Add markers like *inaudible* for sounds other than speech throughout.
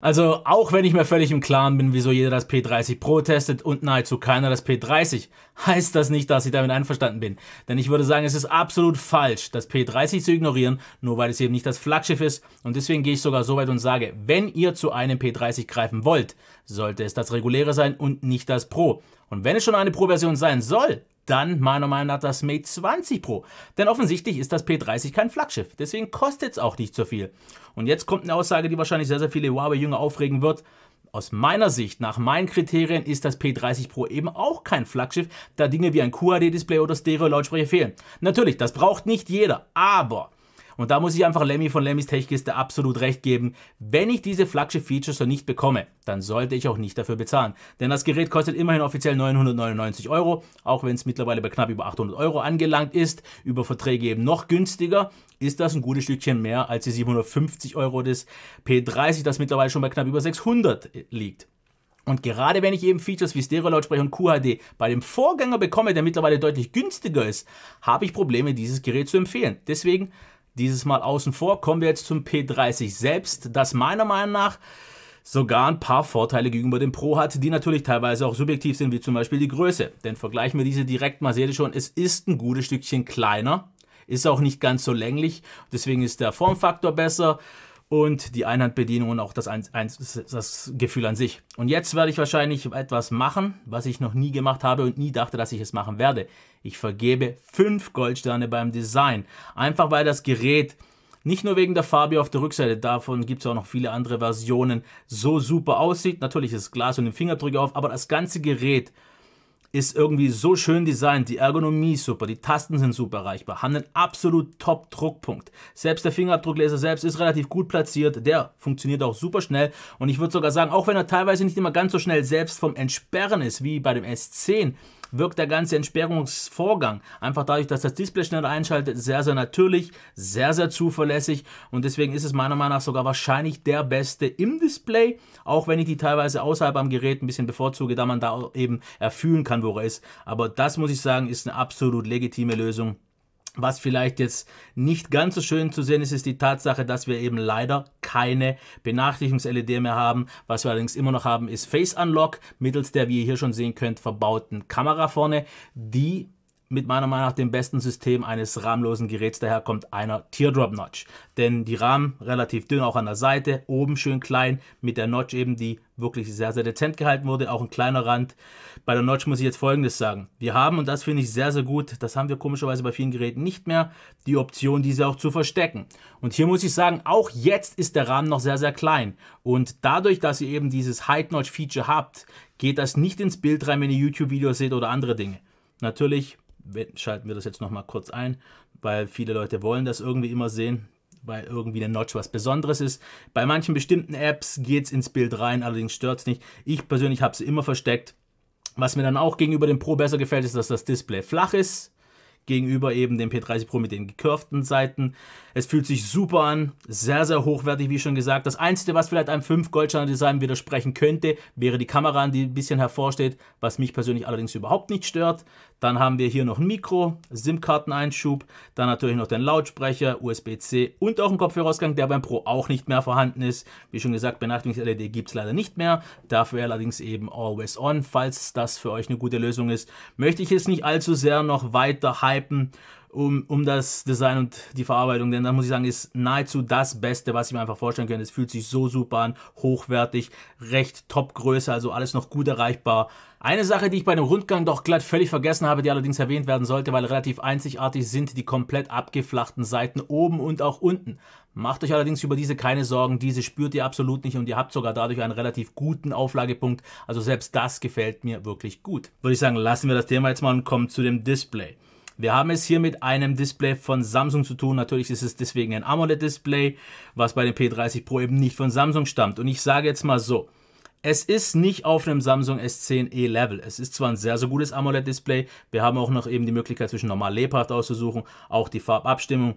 Also auch wenn ich mir völlig im Klaren bin, wieso jeder das P30 Pro testet und nahezu keiner das P30, *laughs* heißt das nicht, dass ich damit einverstanden bin. Denn ich würde sagen, es ist absolut falsch, das P30 zu ignorieren, nur weil es eben nicht das Flaggschiff ist. Und deswegen gehe ich sogar so weit und sage, wenn ihr zu einem P30 greifen wollt, sollte es das reguläre sein und nicht das Pro. Und wenn es schon eine Pro-Version sein soll, dann meiner Meinung nach das Mate 20 Pro. Denn offensichtlich ist das P30 kein Flaggschiff, deswegen kostet es auch nicht so viel. Und jetzt kommt eine Aussage, die wahrscheinlich sehr, sehr viele Huawei-Jünger aufregen wird. Aus meiner Sicht, nach meinen Kriterien, ist das P30 Pro eben auch kein Flaggschiff, da Dinge wie ein QHD-Display oder Stereo-Lautsprecher fehlen. Natürlich, das braucht nicht jeder, aber und da muss ich einfach Lemmy von Lemmys Techkiste absolut recht geben. Wenn ich diese Flaggschiff-Features so nicht bekomme, dann sollte ich auch nicht dafür bezahlen. Denn das Gerät kostet immerhin offiziell 999 Euro, auch wenn es mittlerweile bei knapp über 800 Euro angelangt ist. Über Verträge eben noch günstiger ist das ein gutes Stückchen mehr als die 750 Euro des P30, das mittlerweile schon bei knapp über 600 äh, liegt. Und gerade wenn ich eben Features wie Stereo Lautsprecher und QHD bei dem Vorgänger bekomme, der mittlerweile deutlich günstiger ist, habe ich Probleme, dieses Gerät zu empfehlen. Deswegen dieses Mal außen vor. Kommen wir jetzt zum P30 selbst, das meiner Meinung nach sogar ein paar Vorteile gegenüber dem Pro hat, die natürlich teilweise auch subjektiv sind, wie zum Beispiel die Größe. Denn vergleichen wir diese direkt mal, seht ihr schon, es ist ein gutes Stückchen kleiner, ist auch nicht ganz so länglich, deswegen ist der Formfaktor besser und die Einhandbedienung und auch das, ein, ein, das Gefühl an sich. Und jetzt werde ich wahrscheinlich etwas machen, was ich noch nie gemacht habe und nie dachte, dass ich es machen werde. Ich vergebe fünf Goldsterne beim Design. Einfach weil das Gerät nicht nur wegen der Farbe auf der Rückseite, davon gibt es auch noch viele andere Versionen, so super aussieht. Natürlich ist Glas und den Fingerdrücker auf, aber das ganze Gerät ist irgendwie so schön designt, die Ergonomie ist super, die Tasten sind super erreichbar, haben einen absolut top Druckpunkt. Selbst der Fingerabdruckleser selbst ist relativ gut platziert, der funktioniert auch super schnell und ich würde sogar sagen, auch wenn er teilweise nicht immer ganz so schnell selbst vom Entsperren ist wie bei dem S10, wirkt der ganze Entsperrungsvorgang einfach dadurch, dass das Display schnell einschaltet, sehr, sehr natürlich, sehr, sehr zuverlässig und deswegen ist es meiner Meinung nach sogar wahrscheinlich der beste im Display, auch wenn ich die teilweise außerhalb am Gerät ein bisschen bevorzuge, da man da eben erfüllen kann, wo er ist. Aber das muss ich sagen, ist eine absolut legitime Lösung. Was vielleicht jetzt nicht ganz so schön zu sehen ist, ist die Tatsache, dass wir eben leider keine Benachrichtigungs-LED mehr haben. Was wir allerdings immer noch haben, ist Face Unlock, mittels der, wie ihr hier schon sehen könnt, verbauten Kamera vorne, die mit meiner Meinung nach dem besten System eines rahmenlosen Geräts daherkommt, einer Teardrop Notch. Denn die Rahmen relativ dünn auch an der Seite, oben schön klein, mit der Notch eben, die wirklich sehr, sehr dezent gehalten wurde, auch ein kleiner Rand. Bei der Notch muss ich jetzt folgendes sagen. Wir haben, und das finde ich sehr, sehr gut, das haben wir komischerweise bei vielen Geräten nicht mehr, die Option, diese auch zu verstecken. Und hier muss ich sagen, auch jetzt ist der Rahmen noch sehr, sehr klein. Und dadurch, dass ihr eben dieses Height notch feature habt, geht das nicht ins Bild rein, wenn ihr YouTube-Videos seht oder andere Dinge. Natürlich schalten wir das jetzt nochmal kurz ein, weil viele Leute wollen das irgendwie immer sehen, weil irgendwie eine Notch was Besonderes ist. Bei manchen bestimmten Apps geht es ins Bild rein, allerdings stört es nicht. Ich persönlich habe es immer versteckt. Was mir dann auch gegenüber dem Pro besser gefällt, ist, dass das Display flach ist. Gegenüber eben dem P30 Pro mit den gekurften Seiten. Es fühlt sich super an, sehr, sehr hochwertig, wie schon gesagt. Das Einzige, was vielleicht einem 5 Goldsteiner Design widersprechen könnte, wäre die Kamera, die ein bisschen hervorsteht, was mich persönlich allerdings überhaupt nicht stört. Dann haben wir hier noch ein Mikro, SIM-Karteneinschub, dann natürlich noch den Lautsprecher, USB-C und auch einen Kopfhörerausgang, der beim Pro auch nicht mehr vorhanden ist. Wie schon gesagt, Benachrichtigungs-LED gibt es leider nicht mehr, dafür allerdings eben Always On, falls das für euch eine gute Lösung ist. Möchte ich es nicht allzu sehr noch weiter hypen, um, um das Design und die Verarbeitung, denn da muss ich sagen, ist nahezu das Beste, was ich mir einfach vorstellen könnte. Es fühlt sich so super an, hochwertig, recht Top-Größe, also alles noch gut erreichbar. Eine Sache, die ich bei dem Rundgang doch glatt völlig vergessen habe, die allerdings erwähnt werden sollte, weil relativ einzigartig sind die komplett abgeflachten Seiten oben und auch unten. Macht euch allerdings über diese keine Sorgen, diese spürt ihr absolut nicht und ihr habt sogar dadurch einen relativ guten Auflagepunkt. Also selbst das gefällt mir wirklich gut. Würde ich sagen, lassen wir das Thema jetzt mal und kommen zu dem Display. Wir haben es hier mit einem Display von Samsung zu tun. Natürlich ist es deswegen ein AMOLED-Display, was bei dem P30 Pro eben nicht von Samsung stammt. Und ich sage jetzt mal so, es ist nicht auf einem Samsung S10e Level. Es ist zwar ein sehr, sehr gutes AMOLED-Display. Wir haben auch noch eben die Möglichkeit zwischen normal lebhaft auszusuchen, auch die Farbabstimmung.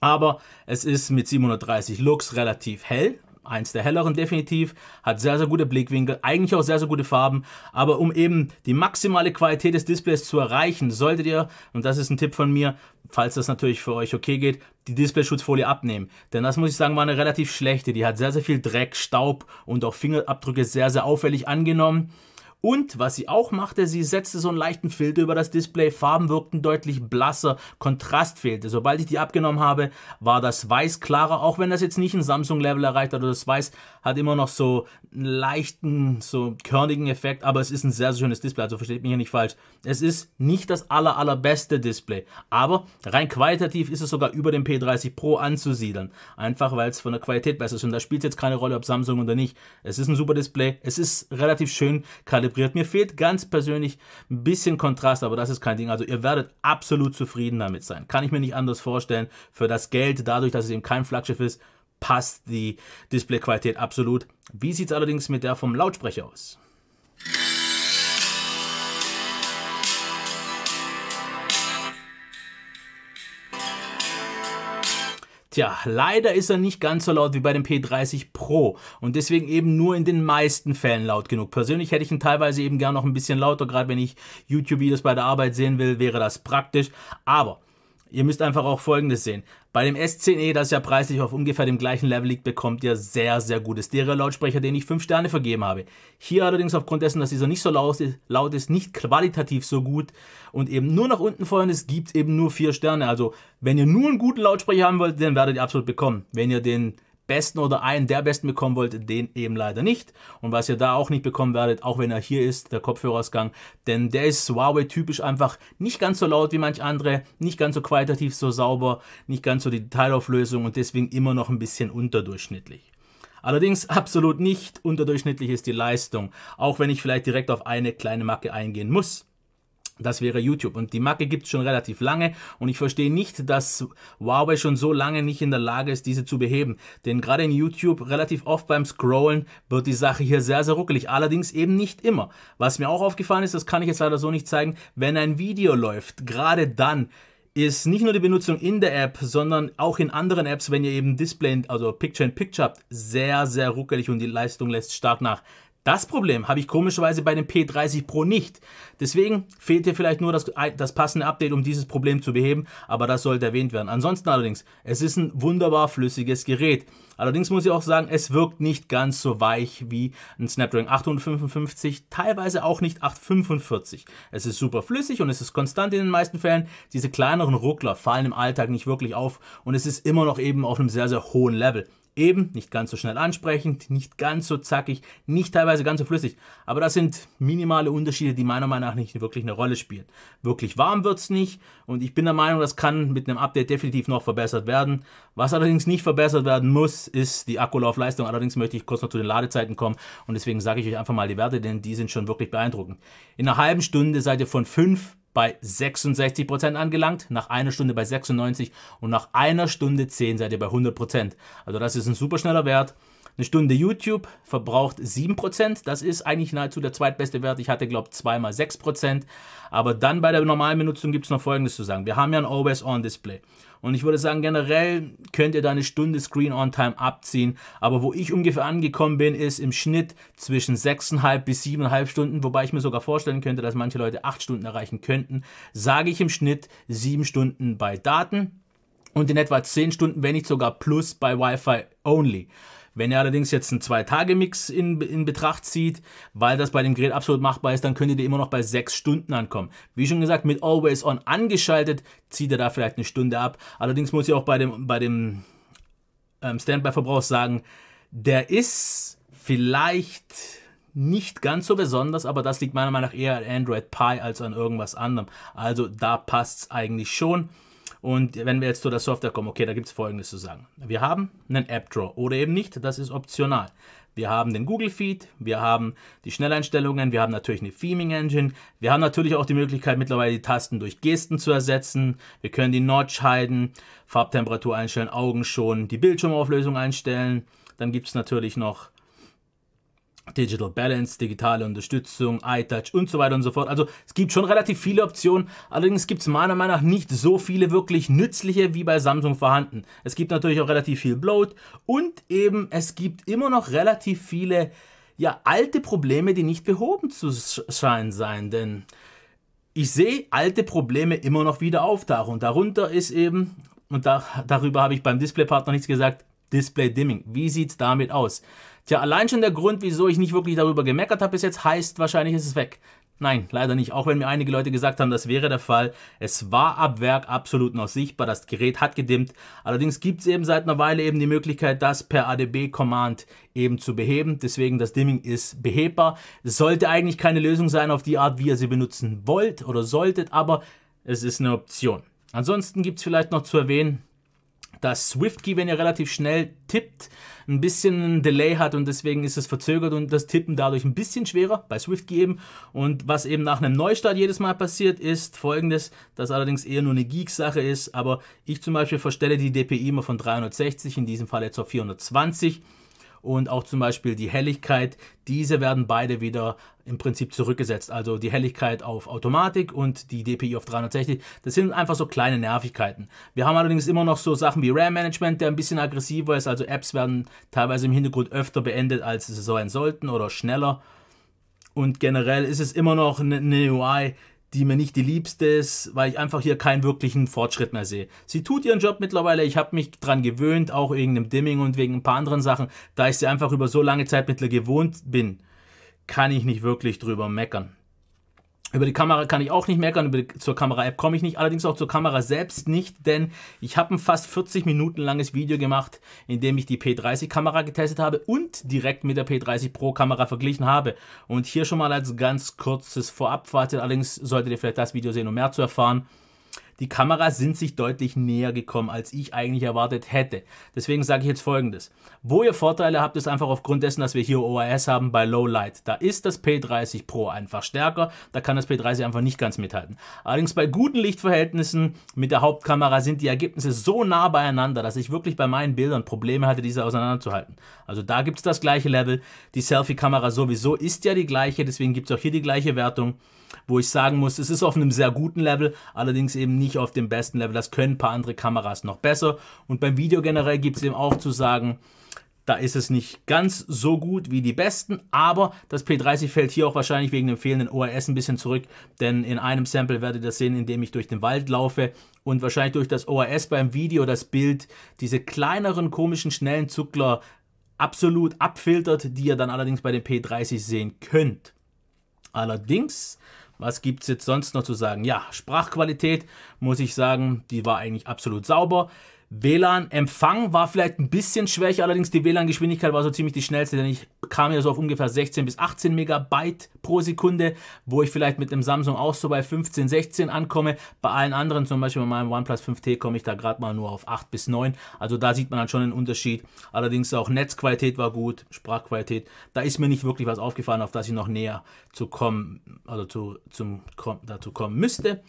Aber es ist mit 730 Lux relativ hell, eins der helleren definitiv, hat sehr, sehr gute Blickwinkel, eigentlich auch sehr, sehr gute Farben, aber um eben die maximale Qualität des Displays zu erreichen, solltet ihr, und das ist ein Tipp von mir, falls das natürlich für euch okay geht, die Displayschutzfolie abnehmen. Denn das muss ich sagen, war eine relativ schlechte. Die hat sehr, sehr viel Dreck, Staub und auch Fingerabdrücke sehr, sehr auffällig angenommen. Und was sie auch machte, sie setzte so einen leichten Filter über das Display. Farben wirkten deutlich blasser, Kontrast fehlte. Sobald ich die abgenommen habe, war das Weiß klarer, auch wenn das jetzt nicht ein Samsung-Level erreicht hat. Oder das Weiß hat immer noch so einen leichten, so körnigen Effekt, aber es ist ein sehr, sehr schönes Display, also versteht mich hier nicht falsch. Es ist nicht das aller, allerbeste Display, aber rein qualitativ ist es sogar über dem P30 Pro anzusiedeln. Einfach, weil es von der Qualität besser ist. Und da spielt es jetzt keine Rolle, ob Samsung oder nicht. Es ist ein super Display, es ist relativ schön kalibriert zelebriert. Mir fehlt ganz persönlich ein bisschen Kontrast, aber das ist kein Ding. Also ihr werdet absolut zufrieden damit sein. Kann ich mir nicht anders vorstellen. Für das Geld, dadurch, dass es eben kein Flaggschiff ist, passt die Displayqualität absolut. Wie sieht es allerdings mit der vom Lautsprecher aus? Tja, leider ist er nicht ganz so laut wie bei dem P30 Pro und deswegen eben nur in den meisten Fällen laut genug. Persönlich hätte ich ihn teilweise eben gern noch ein bisschen lauter, gerade wenn ich YouTube-Videos bei der Arbeit sehen will, wäre das praktisch. Aber Ihr müsst einfach auch Folgendes sehen. Bei dem S10e, das ja preislich auf ungefähr dem gleichen Level liegt, bekommt ihr sehr, sehr gute Stereo-Lautsprecher, den ich 5 Sterne vergeben habe. Hier allerdings aufgrund dessen, dass dieser nicht so laut ist, nicht qualitativ so gut und eben nur nach unten feuern ist, gibt eben nur 4 Sterne. Also wenn ihr nur einen guten Lautsprecher haben wollt, den werdet ihr absolut bekommen. Wenn ihr den Besten oder einen der Besten bekommen wollt, den eben leider nicht. Und was ihr da auch nicht bekommen werdet, auch wenn er hier ist, der Kopfhörerausgang, denn der ist Huawei typisch einfach nicht ganz so laut wie manch andere, nicht ganz so qualitativ so sauber, nicht ganz so die Detailauflösung und deswegen immer noch ein bisschen unterdurchschnittlich. Allerdings absolut nicht unterdurchschnittlich ist die Leistung, auch wenn ich vielleicht direkt auf eine kleine Macke eingehen muss. Das wäre YouTube. Und die Marke gibt es schon relativ lange und ich verstehe nicht, dass Huawei schon so lange nicht in der Lage ist, diese zu beheben. Denn gerade in YouTube, relativ oft beim Scrollen, wird die Sache hier sehr, sehr ruckelig. Allerdings eben nicht immer. Was mir auch aufgefallen ist, das kann ich jetzt leider so nicht zeigen, wenn ein Video läuft, gerade dann ist nicht nur die Benutzung in der App, sondern auch in anderen Apps, wenn ihr eben Display, also Picture in Picture habt, sehr, sehr ruckelig und die Leistung lässt stark nach. Das Problem habe ich komischerweise bei dem P30 Pro nicht. Deswegen fehlt hier vielleicht nur das, das, passende Update, um dieses Problem zu beheben, aber das sollte erwähnt werden. Ansonsten allerdings, es ist ein wunderbar flüssiges Gerät. Allerdings muss ich auch sagen, es wirkt nicht ganz so weich wie ein Snapdragon 855, teilweise auch nicht 845. Es ist super flüssig und es ist konstant in den meisten Fällen. Diese kleineren Ruckler fallen im Alltag nicht wirklich auf und es ist immer noch eben auf einem sehr, sehr hohen Level. Eben, nicht ganz so schnell ansprechend, nicht ganz so zackig, nicht teilweise ganz so flüssig. Aber das sind minimale Unterschiede, die meiner Meinung nach nicht wirklich eine Rolle spielen. Wirklich warm wird es nicht und ich bin der Meinung, das kann mit einem Update definitiv noch verbessert werden. Was allerdings nicht verbessert werden muss, ist die Akkulaufleistung. Allerdings möchte ich kurz noch zu den Ladezeiten kommen und deswegen sage ich euch einfach mal die Werte, denn die sind schon wirklich beeindruckend. In einer halben Stunde seid ihr von 5 bei 66% angelangt, nach einer Stunde bei 96 und nach einer Stunde 10 seid ihr bei 100%. Also das ist ein super schneller Wert. Eine Stunde YouTube verbraucht 7%. Das ist eigentlich nahezu der zweitbeste Wert. Ich hatte, glaube ich, 2 x 6%. Aber dann bei der normalen Benutzung gibt es noch Folgendes zu sagen. Wir haben ja ein Always-On-Display. Und ich würde sagen, generell könnt ihr da eine Stunde Screen-On-Time abziehen. Aber wo ich ungefähr angekommen bin, ist im Schnitt zwischen 6,5 bis 7,5 Stunden, wobei ich mir sogar vorstellen könnte, dass manche Leute 8 Stunden erreichen könnten. Sage ich im Schnitt 7 Stunden bei Daten und in etwa 10 Stunden, wenn nicht sogar plus bei Wi-Fi only. Wenn ihr allerdings jetzt einen 2-Tage-Mix in, in Betracht zieht, weil das bei dem Gerät absolut machbar ist, dann könntet ihr immer noch bei 6 Stunden ankommen. Wie schon gesagt, mit Always On angeschaltet, zieht ihr da vielleicht eine Stunde ab. Allerdings muss ich auch bei dem, bei dem ähm, Standby-Verbrauch sagen, der ist vielleicht nicht ganz so besonders, aber das liegt meiner Meinung nach eher an Android Pie als an irgendwas anderem. Also da passt es eigentlich schon. Und wenn wir jetzt zu der Software kommen, okay, da gibt es Folgendes zu sagen. Wir haben einen AppDraw oder eben nicht, das ist optional. Wir haben den Google Feed, wir haben die Schnelleinstellungen, wir haben natürlich eine Theming Engine, wir haben natürlich auch die Möglichkeit, mittlerweile die Tasten durch Gesten zu ersetzen. Wir können die Notch halten, Farbtemperatur einstellen, Augen schon, die Bildschirmauflösung einstellen. Dann gibt es natürlich noch Digital Balance, digitale Unterstützung, iTouch und so weiter und so fort. Also es gibt schon relativ viele Optionen, allerdings gibt es meiner Meinung nach nicht so viele wirklich nützliche wie bei Samsung vorhanden. Es gibt natürlich auch relativ viel Bloat und eben es gibt immer noch relativ viele ja, alte Probleme, die nicht behoben zu scheinen sein, denn ich sehe alte Probleme immer noch wieder auftauchen. Und darunter ist eben, und da, darüber habe ich beim Displaypartner nichts gesagt, Display Dimming. Wie sieht es damit aus? Tja, allein schon der Grund, wieso ich nicht wirklich darüber gemeckert habe bis jetzt, heißt wahrscheinlich ist es weg. Nein, leider nicht. Auch wenn mir einige Leute gesagt haben, das wäre der Fall. Es war ab Werk absolut noch sichtbar. Das Gerät hat gedimmt. Allerdings gibt es eben seit einer Weile eben die Möglichkeit, das per ADB-Command eben zu beheben. Deswegen das Dimming ist behebbar. Es sollte eigentlich keine Lösung sein auf die Art, wie ihr sie benutzen wollt oder solltet, aber es ist eine Option. Ansonsten gibt es vielleicht noch zu erwähnen, dass SwiftKey, wenn ihr relativ schnell tippt, ein bisschen einen Delay hat und deswegen ist es verzögert und das Tippen dadurch ein bisschen schwerer, bei SwiftKey eben. Und was eben nach einem Neustart jedes Mal passiert, ist folgendes, das allerdings eher nur eine Geeks-Sache ist, aber ich zum Beispiel verstelle die DPI immer von 360, in diesem Fall jetzt auf 420 und auch zum Beispiel die Helligkeit, diese werden beide wieder im Prinzip zurückgesetzt. Also die Helligkeit auf Automatik und die DPI auf 360. Das sind einfach so kleine Nervigkeiten. Wir haben allerdings immer noch so Sachen wie RAM-Management, der ein bisschen aggressiver ist. Also Apps werden teilweise im Hintergrund öfter beendet, als sie sein sollten oder schneller. Und generell ist es immer noch eine ne, UI, die mir nicht die liebste ist, weil ich einfach hier keinen wirklichen Fortschritt mehr sehe. Sie tut ihren Job mittlerweile, ich habe mich dran gewöhnt, auch wegen dem Dimming und wegen ein paar anderen Sachen, da ich sie einfach über so lange Zeit mittlerweile gewohnt bin, kann ich nicht wirklich drüber meckern. Über die Kamera kann ich auch nicht meckern, über die, zur Kamera-App komme ich nicht, allerdings auch zur Kamera selbst nicht, denn ich habe ein fast 40 Minuten langes Video gemacht, in dem ich die P30-Kamera getestet habe und direkt mit der P30 Pro-Kamera verglichen habe. Und hier schon mal als ganz kurzes Vorab, Vorabfazit, allerdings solltet ihr vielleicht das Video sehen, um mehr zu erfahren. Die Kameras sind sich deutlich näher gekommen, als ich eigentlich erwartet hätte. Deswegen sage ich jetzt folgendes. Wo ihr Vorteile habt, ist einfach aufgrund dessen, dass wir hier OIS haben bei Low Light. Da ist das P30 Pro einfach stärker, da kann das P30 einfach nicht ganz mithalten. Allerdings bei guten Lichtverhältnissen mit der Hauptkamera sind die Ergebnisse so nah beieinander, dass ich wirklich bei meinen Bildern Probleme hatte, diese auseinanderzuhalten. Also da gibt es das gleiche Level. Die Selfie-Kamera sowieso ist ja die gleiche, deswegen gibt es auch hier die gleiche Wertung wo ich sagen muss, es ist auf einem sehr guten Level, allerdings eben nicht auf dem besten Level. Das können ein paar andere Kameras noch besser. Und beim Video generell gibt es eben auch zu sagen, da ist es nicht ganz so gut wie die besten, aber das P30 fällt hier auch wahrscheinlich wegen dem fehlenden ORS ein bisschen zurück, denn in einem Sample werdet ihr das sehen, indem ich durch den Wald laufe und wahrscheinlich durch das ORS beim Video das Bild, diese kleineren komischen schnellen Zuckler absolut abfiltert, die ihr dann allerdings bei dem P30 sehen könnt. Allerdings, was gibt es jetzt sonst noch zu sagen? Ja, Sprachqualität muss ich sagen, die war eigentlich absolut sauber. WLAN-Empfang war vielleicht ein bisschen schwächer, allerdings die WLAN-Geschwindigkeit war so ziemlich die schnellste, denn ich kam ja so auf ungefähr 16 bis 18 Megabyte pro Sekunde, wo ich vielleicht mit dem Samsung auch so bei 15, 16 ankomme. Bei allen anderen, zum Beispiel bei meinem OnePlus 5T, komme ich da gerade mal nur auf 8 bis 9. Also da sieht man dann schon einen Unterschied. Allerdings auch Netzqualität war gut, Sprachqualität. Da ist mir nicht wirklich was aufgefallen, auf das ich noch näher zu kommen, also zu, zum, dazu kommen müsste.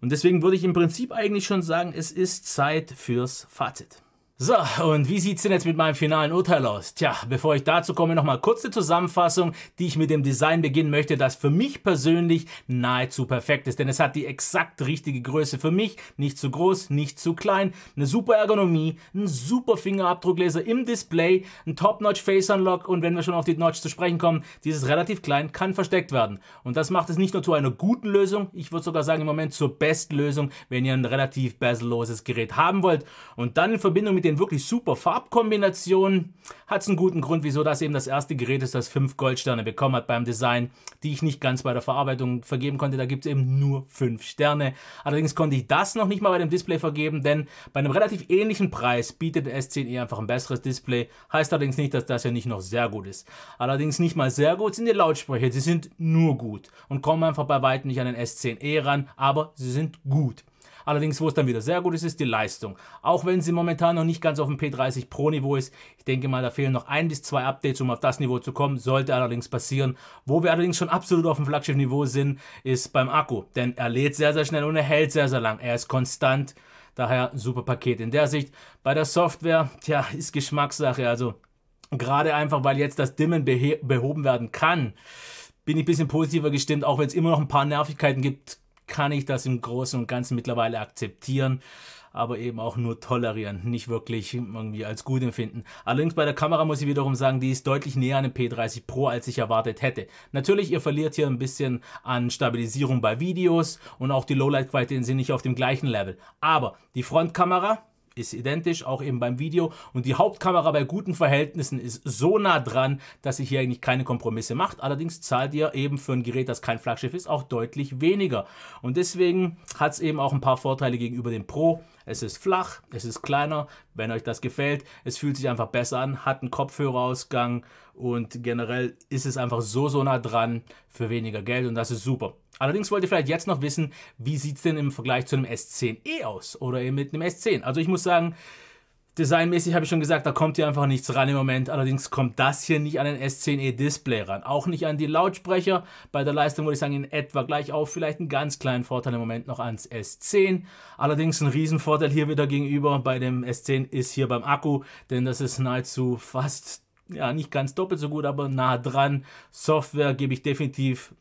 Und deswegen würde ich im Prinzip eigentlich schon sagen, es ist Zeit fürs Fazit. So, und wie sieht's denn jetzt mit meinem finalen Urteil aus? Tja, bevor ich dazu komme, nochmal kurze Zusammenfassung, die ich mit dem Design beginnen möchte, das für mich persönlich nahezu perfekt ist, denn es hat die exakt richtige Größe für mich, nicht zu groß, nicht zu klein, eine super Ergonomie, ein super Fingerabdruckleser im Display, ein Top-Notch Face Unlock und wenn wir schon auf die Notch zu sprechen kommen, dieses relativ klein kann versteckt werden. Und das macht es nicht nur zu einer guten Lösung, ich würde sogar sagen im Moment zur besten Lösung, wenn ihr ein relativ baselloses Gerät haben wollt. Und dann in Verbindung mit mit den wirklich super Farbkombinationen hat es einen guten Grund, wieso das eben das erste Gerät ist, das fünf Goldsterne bekommen hat beim Design, die ich nicht ganz bei der Verarbeitung vergeben konnte. Da gibt es eben nur fünf Sterne. Allerdings konnte ich das noch nicht mal bei dem Display vergeben, denn bei einem relativ ähnlichen Preis bietet der S10e einfach ein besseres Display. Heißt allerdings nicht, dass das ja nicht noch sehr gut ist. Allerdings nicht mal sehr gut sind die Lautsprecher. Sie sind nur gut und kommen einfach bei weitem nicht an den S10e ran, aber sie sind gut. Allerdings, wo es dann wieder sehr gut ist, ist die Leistung. Auch wenn sie momentan noch nicht ganz auf dem P30 Pro Niveau ist. Ich denke mal, da fehlen noch ein bis zwei Updates, um auf das Niveau zu kommen. Sollte allerdings passieren. Wo wir allerdings schon absolut auf dem Flaggschiff-Niveau sind, ist beim Akku. Denn er lädt sehr, sehr schnell und er hält sehr, sehr lang. Er ist konstant. Daher super Paket in der Sicht. Bei der Software, tja, ist Geschmackssache. Also gerade einfach, weil jetzt das Dimmen behoben werden kann, bin ich ein bisschen positiver gestimmt, auch wenn es immer noch ein paar Nervigkeiten gibt, kann ich das im Großen und Ganzen mittlerweile akzeptieren, aber eben auch nur tolerieren, nicht wirklich irgendwie als gut empfinden. Allerdings bei der Kamera muss ich wiederum sagen, die ist deutlich näher an dem P30 Pro, als ich erwartet hätte. Natürlich, ihr verliert hier ein bisschen an Stabilisierung bei Videos und auch die Lowlight-Qualität sind nicht auf dem gleichen Level. Aber die Frontkamera, ist identisch, auch eben beim Video. Und die Hauptkamera bei guten Verhältnissen ist so nah dran, dass sie hier eigentlich keine Kompromisse macht. Allerdings zahlt ihr eben für ein Gerät, das kein Flaggschiff ist, auch deutlich weniger. Und deswegen hat es eben auch ein paar Vorteile gegenüber dem Pro. Es ist flach, es ist kleiner, wenn euch das gefällt. Es fühlt sich einfach besser an, hat einen Kopfhörerausgang, und generell ist es einfach so, so nah dran für weniger Geld und das ist super. Allerdings wollt ihr vielleicht jetzt noch wissen, wie sieht es denn im Vergleich zu einem S10e aus oder eben mit einem S10? Also ich muss sagen, designmäßig habe ich schon gesagt, da kommt hier einfach nichts ran im Moment. Allerdings kommt das hier nicht an den S10e Display ran. Auch nicht an die Lautsprecher. Bei der Leistung würde ich sagen, in etwa gleich auf. Vielleicht einen ganz kleinen Vorteil im Moment noch ans S10. Allerdings ein Riesenvorteil hier wieder gegenüber bei dem S10 ist hier beim Akku, denn das ist nahezu fast ja, nicht ganz doppelt so gut, aber nah dran. Software gebe ich definitiv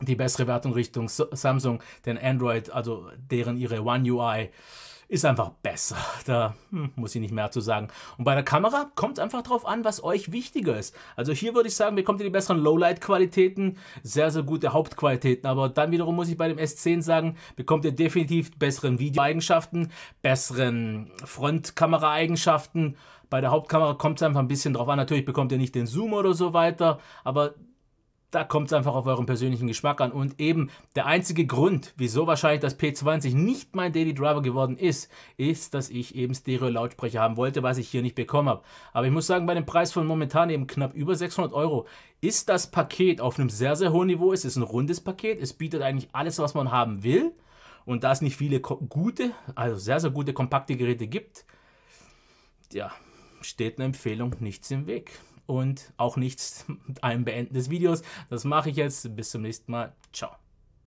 die bessere Wertung Richtung Samsung, denn Android, also deren ihre One UI ist einfach besser. *laughs* Da hm, muss ich nicht mehr zu sagen. Und bei der Kamera kommt es einfach drauf an, was euch wichtiger ist. Also hier würde ich sagen, bekommt ihr die besseren Lowlight-Qualitäten, sehr, sehr gute Hauptqualitäten. Aber dann wiederum muss ich bei dem S10 sagen, bekommt ihr definitiv besseren Videoeigenschaften, besseren Frontkamera-Eigenschaften. Bei der Hauptkamera kommt es einfach ein bisschen drauf an. Natürlich bekommt ihr nicht den Zoom oder so weiter, aber da kommt es einfach auf euren persönlichen Geschmack an. Und eben der einzige Grund, wieso wahrscheinlich das P20 nicht mein Daily Driver geworden ist, ist, dass ich eben Stereo-Lautsprecher haben wollte, was ich hier nicht bekommen habe. Aber ich muss sagen, bei dem Preis von momentan eben knapp über 600 Euro ist das Paket auf einem sehr, sehr hohen Niveau. Es ist ein rundes Paket. Es bietet eigentlich alles, was man haben will. Und da es nicht viele gute, also sehr, sehr gute kompakte Geräte gibt, ja, steht eine Empfehlung nichts im Weg und auch nichts mit einem Beenden des Videos. Das mache ich jetzt. Bis zum nächsten Mal. Ciao.